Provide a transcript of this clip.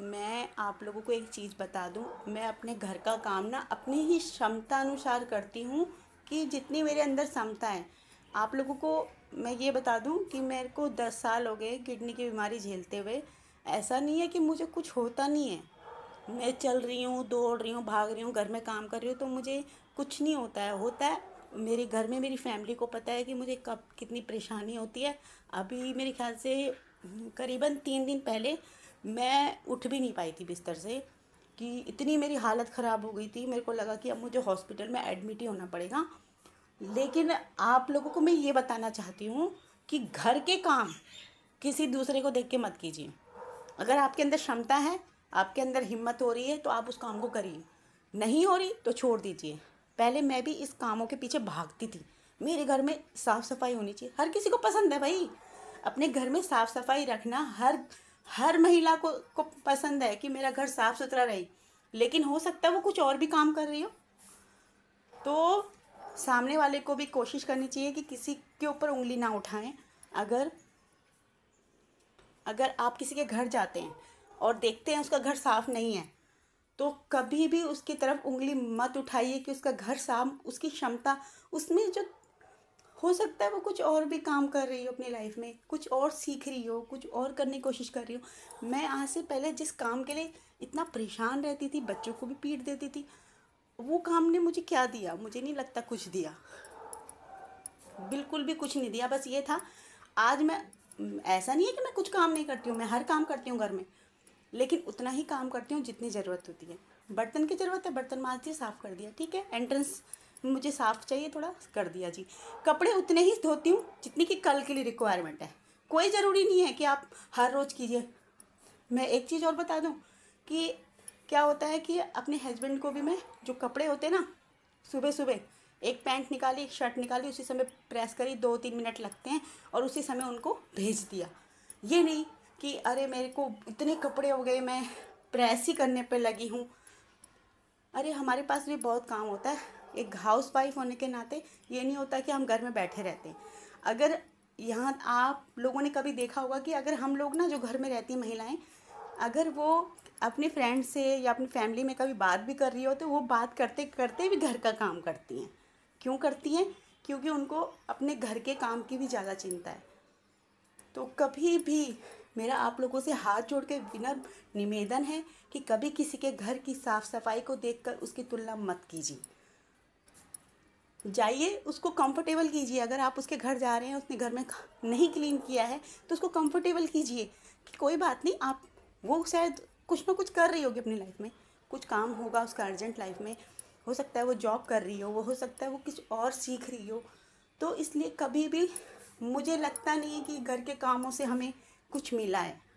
मैं आप लोगों को एक चीज़ बता दूं मैं अपने घर का काम ना अपनी ही क्षमता अनुसार करती हूँ कि जितनी मेरे अंदर क्षमता है आप लोगों को मैं ये बता दूं कि मेरे को दस साल हो गए किडनी की बीमारी झेलते हुए ऐसा नहीं है कि मुझे कुछ होता नहीं है मैं चल रही हूँ दौड़ रही हूँ भाग रही हूँ घर में काम कर रही हूँ तो मुझे कुछ नहीं होता है होता है मेरे घर में मेरी फैमिली को पता है कि मुझे कब कितनी परेशानी होती है अभी मेरे ख्याल से करीबन तीन दिन पहले मैं उठ भी नहीं पाई थी बिस्तर से कि इतनी मेरी हालत ख़राब हो गई थी मेरे को लगा कि अब मुझे हॉस्पिटल में एडमिट ही होना पड़ेगा लेकिन आप लोगों को मैं ये बताना चाहती हूँ कि घर के काम किसी दूसरे को देख के मत कीजिए अगर आपके अंदर क्षमता है आपके अंदर हिम्मत हो रही है तो आप उस काम को करिए नहीं हो रही तो छोड़ दीजिए पहले मैं भी इस कामों के पीछे भागती थी मेरे घर में साफ़ सफाई होनी चाहिए हर किसी को पसंद है भाई अपने घर में साफ़ सफाई रखना हर हर महिला को को पसंद है कि मेरा घर साफ सुथरा रहे लेकिन हो सकता है वो कुछ और भी काम कर रही हो तो सामने वाले को भी कोशिश करनी चाहिए कि किसी के ऊपर उंगली ना उठाएं अगर अगर आप किसी के घर जाते हैं और देखते हैं उसका घर साफ नहीं है तो कभी भी उसकी तरफ उंगली मत उठाइए कि उसका घर साफ उसकी क्षमता उसमें जो हो सकता है वो कुछ और भी काम कर रही हो अपनी लाइफ में कुछ और सीख रही हो कुछ और करने की कोशिश कर रही हो मैं आज से पहले जिस काम के लिए इतना परेशान रहती थी बच्चों को भी पीट देती थी वो काम ने मुझे क्या दिया मुझे नहीं लगता कुछ दिया बिल्कुल भी कुछ नहीं दिया बस ये था आज मैं ऐसा नहीं है कि मैं कुछ काम नहीं करती हूँ मैं हर काम करती हूँ घर में लेकिन उतना ही काम करती हूँ जितनी ज़रूरत होती है बर्तन की ज़रूरत है बर्तन मांज दिया साफ़ कर दिया ठीक है एंट्रेंस मुझे साफ़ चाहिए थोड़ा कर दिया जी कपड़े उतने ही धोती हूँ जितनी कि कल के लिए रिक्वायरमेंट है कोई ज़रूरी नहीं है कि आप हर रोज़ कीजिए मैं एक चीज़ और बता दूँ कि क्या होता है कि अपने हस्बैंड को भी मैं जो कपड़े होते हैं ना सुबह सुबह एक पैंट निकाली एक शर्ट निकाली उसी समय प्रेस करी दो तीन मिनट लगते हैं और उसी समय उनको भेज दिया ये नहीं कि अरे मेरे को इतने कपड़े हो गए मैं प्रेस ही करने पर लगी हूँ अरे हमारे पास भी बहुत काम होता है एक हाउस वाइफ होने के नाते ये नहीं होता कि हम घर में बैठे रहते हैं अगर यहाँ आप लोगों ने कभी देखा होगा कि अगर हम लोग ना जो घर में रहती महिलाएं अगर वो अपने फ्रेंड से या अपनी फैमिली में कभी बात भी कर रही हो तो वो बात करते करते भी घर का काम करती हैं क्यों करती हैं क्योंकि उनको अपने घर के काम की भी ज़्यादा चिंता है तो कभी भी मेरा आप लोगों से हाथ जोड़ के बिना निवेदन है कि कभी किसी के घर की साफ़ सफाई को देखकर उसकी तुलना मत कीजिए जाइए उसको कंफर्टेबल कीजिए अगर आप उसके घर जा रहे हैं उसने घर में नहीं क्लीन किया है तो उसको कंफर्टेबल कीजिए कि कोई बात नहीं आप वो शायद कुछ ना कुछ कर रही होगी अपनी लाइफ में कुछ काम होगा उसका अर्जेंट लाइफ में हो सकता है वो जॉब कर रही हो वो हो सकता है वो कुछ और सीख रही हो तो इसलिए कभी भी मुझे लगता नहीं है कि घर के कामों से हमें कुछ मिला है